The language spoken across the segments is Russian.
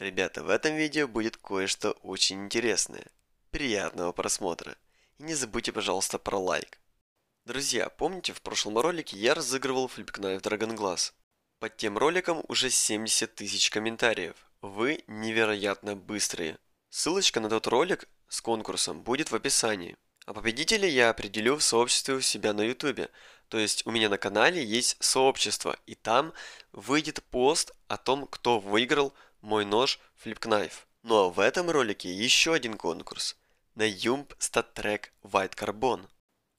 Ребята, в этом видео будет кое-что очень интересное. Приятного просмотра. И не забудьте, пожалуйста, про лайк. Друзья, помните, в прошлом ролике я разыгрывал Flipknife Dragon Glass? Под тем роликом уже 70 тысяч комментариев. Вы невероятно быстрые. Ссылочка на тот ролик с конкурсом будет в описании. А победителя я определю в сообществе у себя на ютубе. То есть у меня на канале есть сообщество, и там выйдет пост о том, кто выиграл мой нож флипкнайф. Ну а в этом ролике еще один конкурс на Юмп StatTrack White Carbon.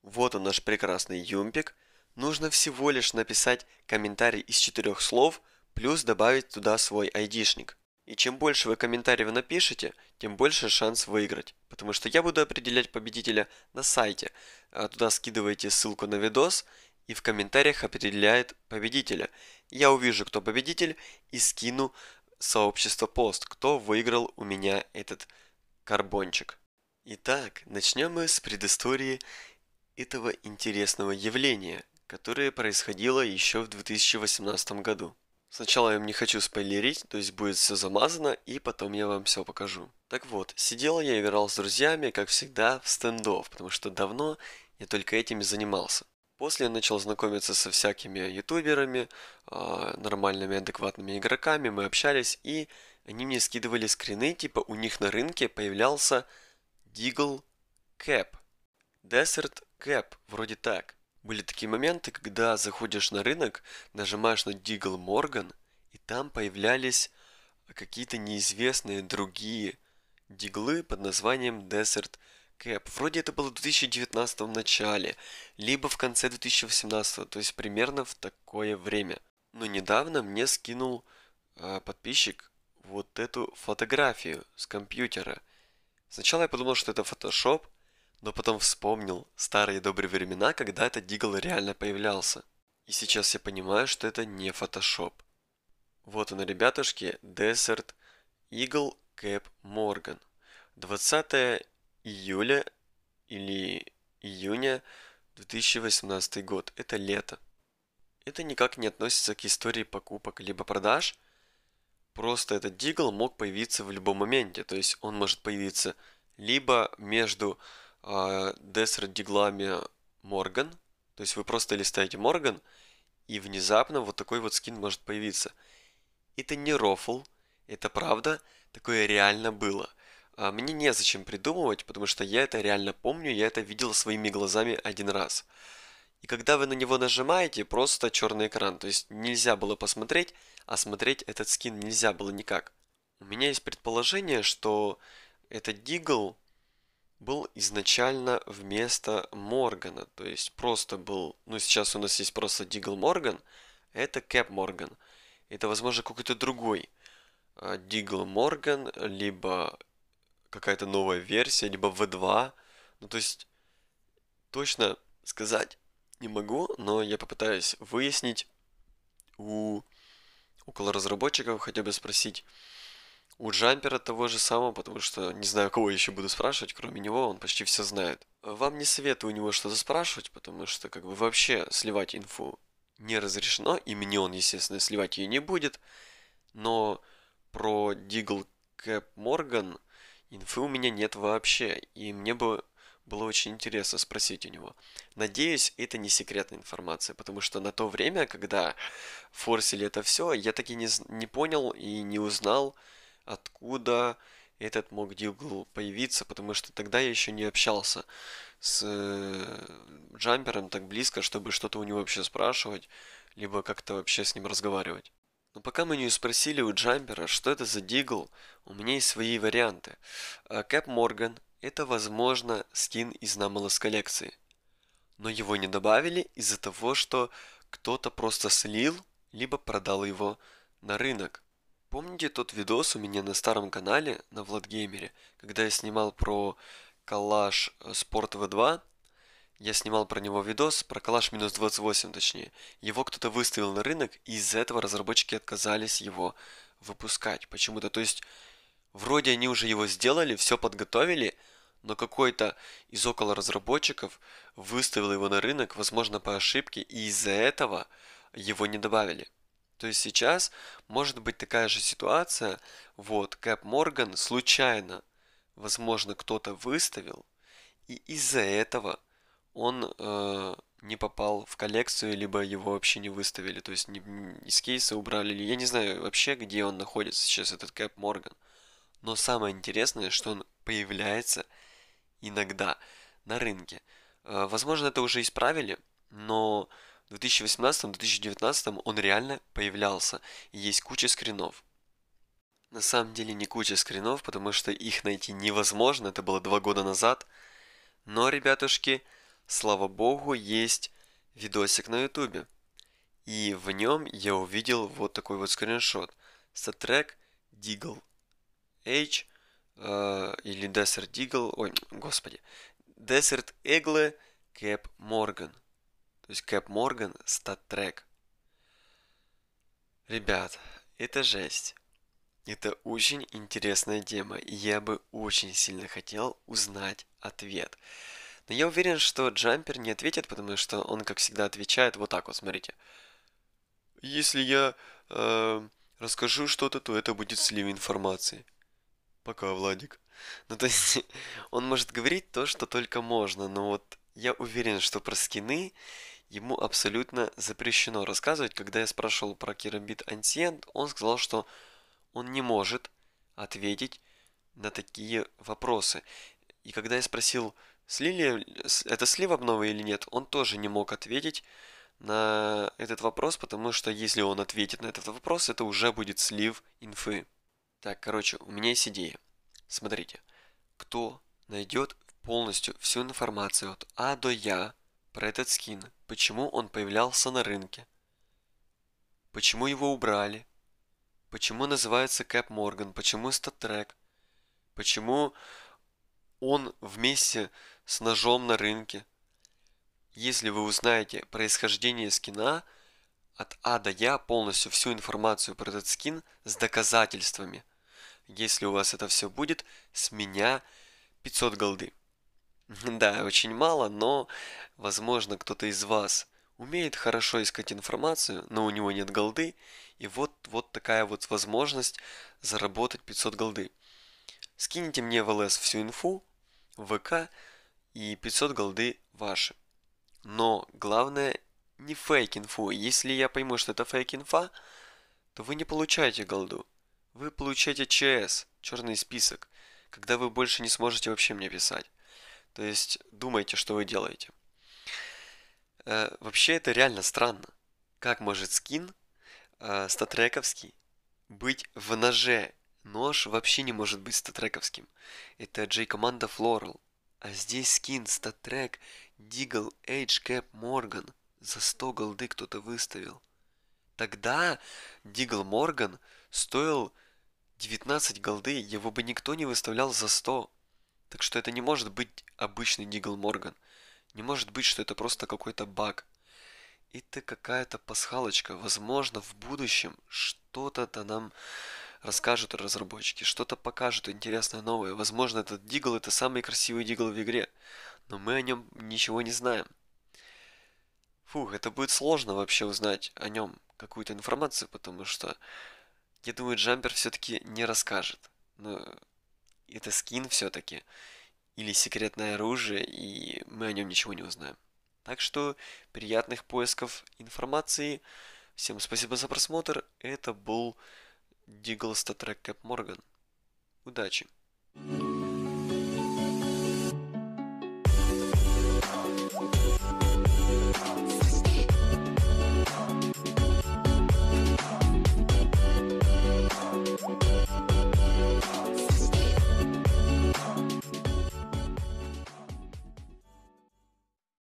Вот он наш прекрасный юмпик. Нужно всего лишь написать комментарий из четырех слов, плюс добавить туда свой айдишник. И чем больше вы комментариев напишете, тем больше шанс выиграть. Потому что я буду определять победителя на сайте. А туда скидываете ссылку на видос и в комментариях определяет победителя. Я увижу, кто победитель и скину сообщество пост, кто выиграл у меня этот карбончик. Итак, начнем мы с предыстории этого интересного явления, которое происходило еще в 2018 году. Сначала я вам не хочу спойлерить, то есть будет все замазано, и потом я вам все покажу. Так вот, сидел я и играл с друзьями, как всегда, в стендов, потому что давно я только этим и занимался. После начал знакомиться со всякими ютуберами, а, нормальными, адекватными игроками, мы общались, и они мне скидывали скрины, типа у них на рынке появлялся Deagle Cap, Desert Cap, вроде так. Были такие моменты, когда заходишь на рынок, нажимаешь на Deagle Morgan, и там появлялись какие-то неизвестные другие диглы под названием Desert Cap. Кэп. Вроде это было в 2019 начале, либо в конце 2018, то есть примерно в такое время. Но недавно мне скинул э, подписчик вот эту фотографию с компьютера. Сначала я подумал, что это фотошоп, но потом вспомнил старые добрые времена, когда этот дигл реально появлялся. И сейчас я понимаю, что это не фотошоп. Вот он, ребятушки, Desert Eagle Cap Morgan. 20 июля или июня 2018 год. Это лето. Это никак не относится к истории покупок либо продаж. Просто этот дигл мог появиться в любом моменте. То есть он может появиться либо между э, а, Десер диглами Морган. То есть вы просто листаете Морган, и внезапно вот такой вот скин может появиться. Это не рофл, это правда, такое реально было – а, мне незачем придумывать, потому что я это реально помню, я это видел своими глазами один раз. И когда вы на него нажимаете, просто черный экран. То есть нельзя было посмотреть, а смотреть этот скин нельзя было никак. У меня есть предположение, что этот Дигл был изначально вместо Моргана. То есть просто был... Ну, сейчас у нас есть просто Дигл Морган. Это Кэп Морган. Это, возможно, какой-то другой а, Дигл Морган, либо какая-то новая версия, либо V2. Ну, то есть, точно сказать не могу, но я попытаюсь выяснить у около разработчиков, хотя бы спросить у джампера того же самого, потому что не знаю, кого еще буду спрашивать, кроме него, он почти все знает. Вам не советую у него что-то спрашивать, потому что как бы вообще сливать инфу не разрешено, и мне он, естественно, сливать ее не будет. Но про Дигл Кэп Морган – Инфы у меня нет вообще, и мне бы было очень интересно спросить у него. Надеюсь, это не секретная информация, потому что на то время, когда форсили это все, я таки не, не понял и не узнал, откуда этот мог Дигл появиться, потому что тогда я еще не общался с э, Джампером так близко, чтобы что-то у него вообще спрашивать, либо как-то вообще с ним разговаривать. Но пока мы не спросили у Джампера, что это за дигл, у меня есть свои варианты. Э, Кэп Морган – это, возможно, скин из Намалос коллекции. Но его не добавили из-за того, что кто-то просто слил, либо продал его на рынок. Помните тот видос у меня на старом канале на Владгеймере, когда я снимал про коллаж э, Sport V2? Я снимал про него видос, про калаш минус 28 точнее. Его кто-то выставил на рынок, и из-за этого разработчики отказались его выпускать почему-то. То есть, вроде они уже его сделали, все подготовили, но какой-то из около разработчиков выставил его на рынок, возможно, по ошибке, и из-за этого его не добавили. То есть сейчас может быть такая же ситуация, вот, Кэп Морган случайно, возможно, кто-то выставил, и из-за этого – он э, не попал в коллекцию, либо его вообще не выставили, то есть не, из кейса убрали, я не знаю вообще, где он находится сейчас, этот Кэп Морган. Но самое интересное, что он появляется иногда на рынке. Э, возможно, это уже исправили, но в 2018-2019 он реально появлялся, и есть куча скринов. На самом деле не куча скринов, потому что их найти невозможно, это было два года назад. Но, ребятушки, слава богу, есть видосик на ютубе. И в нем я увидел вот такой вот скриншот. Статрек Дигл H э, или Desert Дигл, ой, господи, Desert Eagle Cap Morgan, То есть Кэп Морган статрек. Ребят, это жесть. Это очень интересная тема, и я бы очень сильно хотел узнать ответ. Но я уверен, что Джампер не ответит, потому что он, как всегда, отвечает вот так вот, смотрите. Если я э, расскажу что-то, то это будет слив информации. Пока, Владик. Ну, то есть, он может говорить то, что только можно, но вот я уверен, что про скины ему абсолютно запрещено рассказывать. Когда я спрашивал про Керамбит Ансиент, он сказал, что он не может ответить на такие вопросы. И когда я спросил, Слили, это слив обновы или нет, он тоже не мог ответить на этот вопрос, потому что если он ответит на этот вопрос, это уже будет слив инфы. Так, короче, у меня есть идея. Смотрите, кто найдет полностью всю информацию от А до Я про этот скин, почему он появлялся на рынке, почему его убрали, почему называется Кэп Морган, почему статтрек, почему он вместе с ножом на рынке. Если вы узнаете происхождение скина от А до Я, полностью всю информацию про этот скин с доказательствами. Если у вас это все будет, с меня 500 голды. Да, очень мало, но, возможно, кто-то из вас умеет хорошо искать информацию, но у него нет голды, и вот, вот такая вот возможность заработать 500 голды. Скиньте мне в ЛС всю инфу, в ВК, и 500 голды ваши. Но главное не фейк инфу. Если я пойму, что это фейк инфа, то вы не получаете голду. Вы получаете ЧС, черный список, когда вы больше не сможете вообще мне писать. То есть думайте, что вы делаете. Э, вообще это реально странно. Как может скин э, статрековский быть в ноже? Нож вообще не может быть статрековским. Это J-команда Floral. А здесь скин, статрек, дигл, эйдж, кэп, морган. За 100 голды кто-то выставил. Тогда дигл морган стоил 19 голды, его бы никто не выставлял за 100. Так что это не может быть обычный дигл морган. Не может быть, что это просто какой-то баг. Это какая-то пасхалочка. Возможно, в будущем что-то-то нам расскажут разработчики, что-то покажут интересное новое. Возможно, этот дигл это самый красивый дигл в игре, но мы о нем ничего не знаем. Фух, это будет сложно вообще узнать о нем какую-то информацию, потому что я думаю, Джампер все-таки не расскажет. Но это скин все-таки или секретное оружие, и мы о нем ничего не узнаем. Так что приятных поисков информации. Всем спасибо за просмотр. Это был Диглста Треккеп Морган. Удачи!